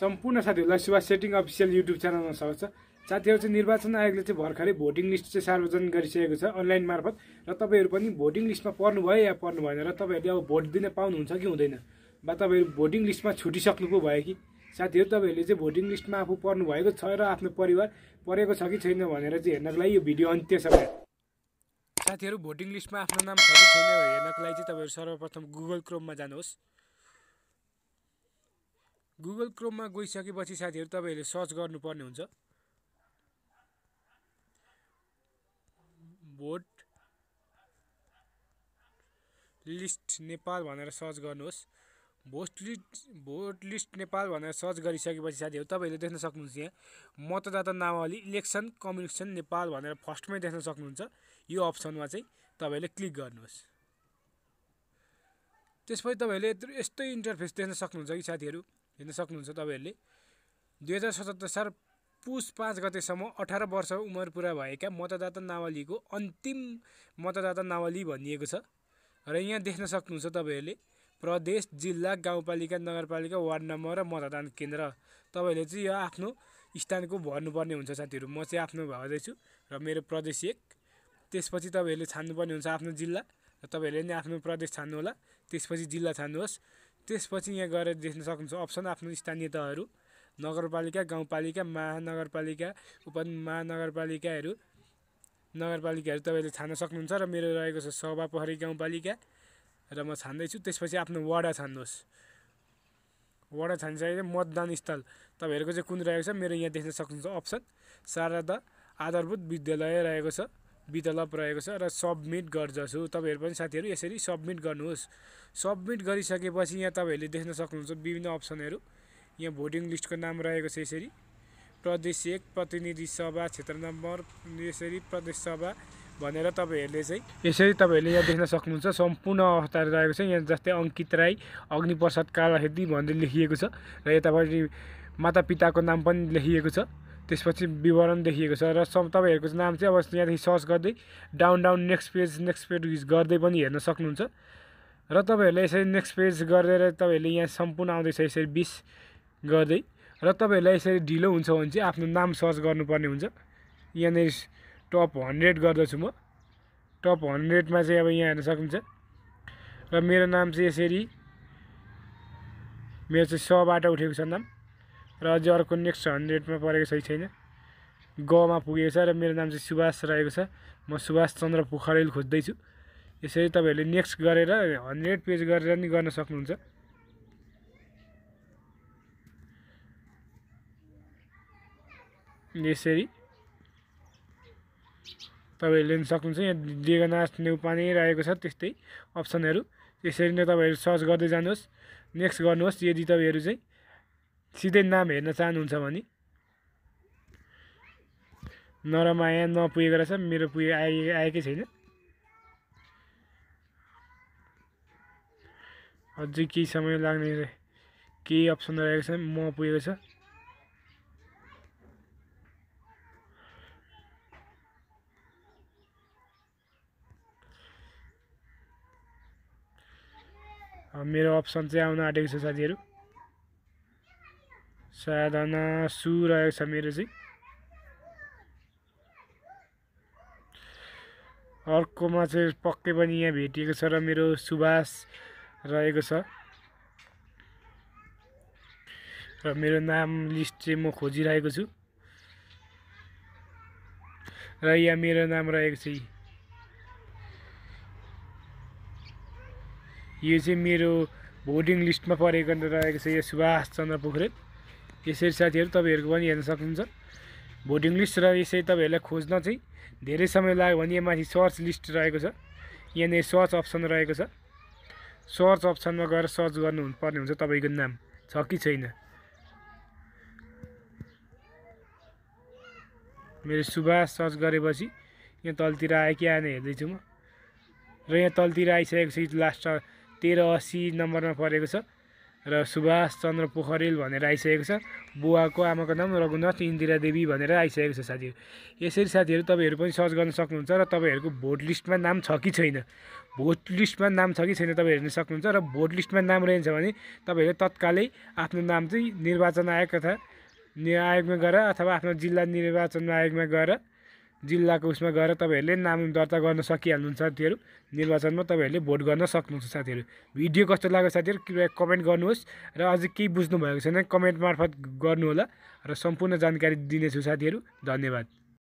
सम्पूर्ण साथीहरूलाई Subhash setting official YouTube च्यानलमा स्वागत छ साथीहरू चाहिँ निर्वाचन आयोगले चाहिँ भर्खरै भोटिङ लिस्ट चाहिँ सार्वजनिक गरिसकेको छ अनलाइन मार्फत र तपाईँहरू पनि भोटिङ लिस्टमा पर्नु भयो या पर्नु भएन र तपाईँहरूले अब भोट दिन पाउनुहुन्छ कि हुँदैन वा तपाईँहरू भोटिङ लिस्टमा पो भयो कि साथीहरू तपाईँहरूले चाहिँ भोटिङ लिस्टमा आफू पर्नुभएको छ र आफ्नो परिवार परेको छ कि छैन भनेर चाहिँ हेर्नको लागि यो भिडियो अन्त्यसम्म साथीहरू भोटिङ लिस्टमा आफ्नो नाम छ कि छैन हेर्नको लागि चाहिँ तपाईँहरू सर्वप्रथम गुगल क्रोममा जानुहोस् गुगल क्रोममा गइसकेपछि साथीहरू तपाईँहरूले सर्च गर्नुपर्ने हुन्छ भोट लिस्ट नेपाल भनेर सर्च गर्नुहोस् vote list vote list Nepal भनेर सर्च गरिसकेपछि साथीहरू तपाईँहरूले देख्न सक्नुहुन्छ यहाँ मतदाता नामावली इलेक्सन कम्युनिकेसन नेपाल भनेर फर्स्टमै देख्न सक्नुहुन्छ यो अप्सनमा चाहिँ तपाईँहरूले क्लिक गर्नुहोस् त्यसपछि तपाईँहरूले यत्रो यस्तो इन्टरफेस देख्न सक्नुहुन्छ कि साथीहरू हेर्न सक्नुहुन्छ तपाईँहरूले दुई हजार सतहत्तर साल पुस पाँच गतेसम्म अठार वर्ष उमेर पुरा भएका मतदाता नावलीको अन्तिम मतदाता नावली भनिएको छ र यहाँ देख्न सक्नुहुन्छ तपाईँहरूले प्रदेश जिल्ला गाउँपालिका नगरपालिका वार्ड नम्बर र मतदान केन्द्र तपाईँहरूले चाहिँ यो आफ्नो स्थानको भर्नुपर्ने हुन्छ साथीहरू म चाहिँ आफ्नो भर्दैछु र मेरो प्रदेश एक त्यसपछि तपाईँहरूले छान्नुपर्ने हुन्छ आफ्नो जिल्ला र तपाईँहरूले नै आफ्नो प्रदेश छान्नुहोला त्यसपछि जिल्ला छान्नुहोस् त्यसपछि यहाँ गएर देख्न सक्नुहुन्छ अप्सन आफ्नो स्थानीय तहहरू नगरपालिका गाउँपालिका महानगरपालिका उप महानगरपालिकाहरू नगरपालिकाहरू तपाईँले छान्न सक्नुहुन्छ र मेरो रहेको छ सभापहरी गाउँपालिका र म छान्दैछु त्यसपछि आफ्नो वडा छान्नुहोस् वडा छानिसकेपछि मतदान स्थल तपाईँहरूको चाहिँ कुन रहेको छ मेरो यहाँ देख्न सक्नुहुन्छ अप्सन शारदा आधारभूत विद्यालय रहेको छ वितलब रहेको छ र सब्मिट गर्दछु तपाईँहरू पनि साथीहरू यसरी सब्मिट गर्नुहोस् सब्मिट गरिसकेपछि यहाँ तपाईँहरूले देख्न सक्नुहुन्छ विभिन्न अप्सनहरू यहाँ भोटिङ लिस्टको नाम रहेको छ यसरी प्रदेश एक प्रतिनिधि सभा क्षेत्र नम्बर यसरी प्रदेश सभा भनेर तपाईँहरूले चाहिँ यसरी तपाईँहरूले यहाँ देख्न सक्नुहुन्छ सम्पूर्ण अवस्था रहेको छ यहाँ जस्तै अङ्कित राई अग्निप्रसाद कालाखेती भनेर लेखिएको छ र यतापट्टि मातापिताको नाम पनि लेखिएको छ त्यसपछि विवरण देखिएको छ र सब तपाईँहरूको नाम चाहिँ अब यहाँदेखि सर्च गर्दै down down next page next page use गर्दै पनि हेर्न सक्नुहुन्छ र तपाईँहरूले यसरी नेक्स्ट पेज गरेर तपाईँहरूले यहाँ सम्पूर्ण आउँदैछ यसरी बिस गर्दै र तपाईँहरूलाई यसरी ढिलो हुन्छ भने चाहिँ आफ्नो नाम सर्च गर्नुपर्ने हुन्छ यहाँनिर टप हन्ड्रेड गर्दछु म टप हन्ड्रेडमा चाहिँ अब यहाँ हेर्न सक्नुहुन्छ र मेरो नाम चाहिँ यसरी मेरो चाहिँ सबाट उठेको छ नाम र अझै अर्को नेक्स्ट हन्ड्रेडमा परेको सही छैन गमा पुगेको छ र मेरो नाम चाहिँ सुभाष रहेको छ म सुभाष चन्द्र पोखरेल खोज्दैछु यसरी तपाईँहरूले नेक्स्ट गरेर हन्ड्रेड पेज गरेर नि गर्न सक्नुहुन्छ यसरी तपाईँहरूले लिन सक्नुहुन्छ यहाँ डेगनाथ नेउपाने रहेको छ त्यस्तै अप्सनहरू यसरी नै तपाईँहरू सर्च गर्दै जानुहोस् नेक्स्ट गर्नुहोस् यदि तपाईँहरू चाहिँ सिधै नाम हेर्न चाहनुहुन्छ भने नरमाया नपुगेको रहेछ मेरो पुगे आए आएकै छैन अझै केही समय लाग्ने केही अप्सन रहेको छ म पुगेको छ मेरो अप्सन चाहिँ आउन आँटेको छ साथीहरू साधना सु रहेको छ मेरो चाहिँ अर्कोमा चाहिँ पक्कै पनि यहाँ भेटिएको छ र मेरो सुभाष रहेको छ र मेरो नाम लिस्ट चाहिँ म खोजिरहेको छु र यहाँ मेरो नाम रहेको छ यो चाहिँ मेरो भोटिङ लिस्टमा परेको रहेको छ यो सुभाष चन्द्र पोखरेल यसरी साथीहरू तपाईँहरूको पनि हेर्न सक्नुहुन्छ भोटिङ लिस्ट र यसरी तपाईँहरूलाई खोज्न चाहिँ धेरै समय लाग्यो भने यहाँ माथि सर्च लिस्ट रहेको छ यहाँनिर सर्च अप्सन रहेको छ सर्च अप्सनमा गएर सर्च गर्नुपर्ने हुन्छ तपाईँको नाम छ कि छैन मेरो सुभाष सर्च गरेपछि यहाँ तलतिर आयो कि आएन हेर्दैछु म र यहाँ तलतिर आइसकेको छ लास्ट तेह्र असी नम्बरमा परेको छ र सुभाष चन्द्र पोखरेल भनेर आइसकेको छ बुवाको आमाको नाम रघुनाथ इन्दिरा देवी भनेर आइसकेको छ साथीहरू यसरी साथीहरू तपाईँहरू पनि सर्च गर्न सक्नुहुन्छ र तपाईँहरूको भोट लिस्टमा नाम छ कि छैन भोट लिस्टमा नाम छ कि छैन तपाईँ हेर्न सक्नुहुन्छ र भोट लिस्टमा नाम रहन्छ भने तपाईँहरूले तत्कालै आफ्नो नाम चाहिँ निर्वाचन आयोग तथा आयोगमा गएर अथवा आफ्नो जिल्ला निर्वाचन आयोगमा गएर जिल्लाको उसमा गएर तपाईँहरूले नाम दर्ता गर्न सकिहाल्नुहुन्छ साथीहरू निर्वाचनमा तपाईँहरूले भोट गर्न सक्नुहुन्छ साथीहरू भिडियो कस्तो लाग्यो साथीहरू कृपया कमेन्ट गर्नुहोस् र अझ केही बुझ्नु भएको छैन कमेन्ट मार्फत गर्नुहोला र सम्पूर्ण जानकारी दिनेछु साथीहरू धन्यवाद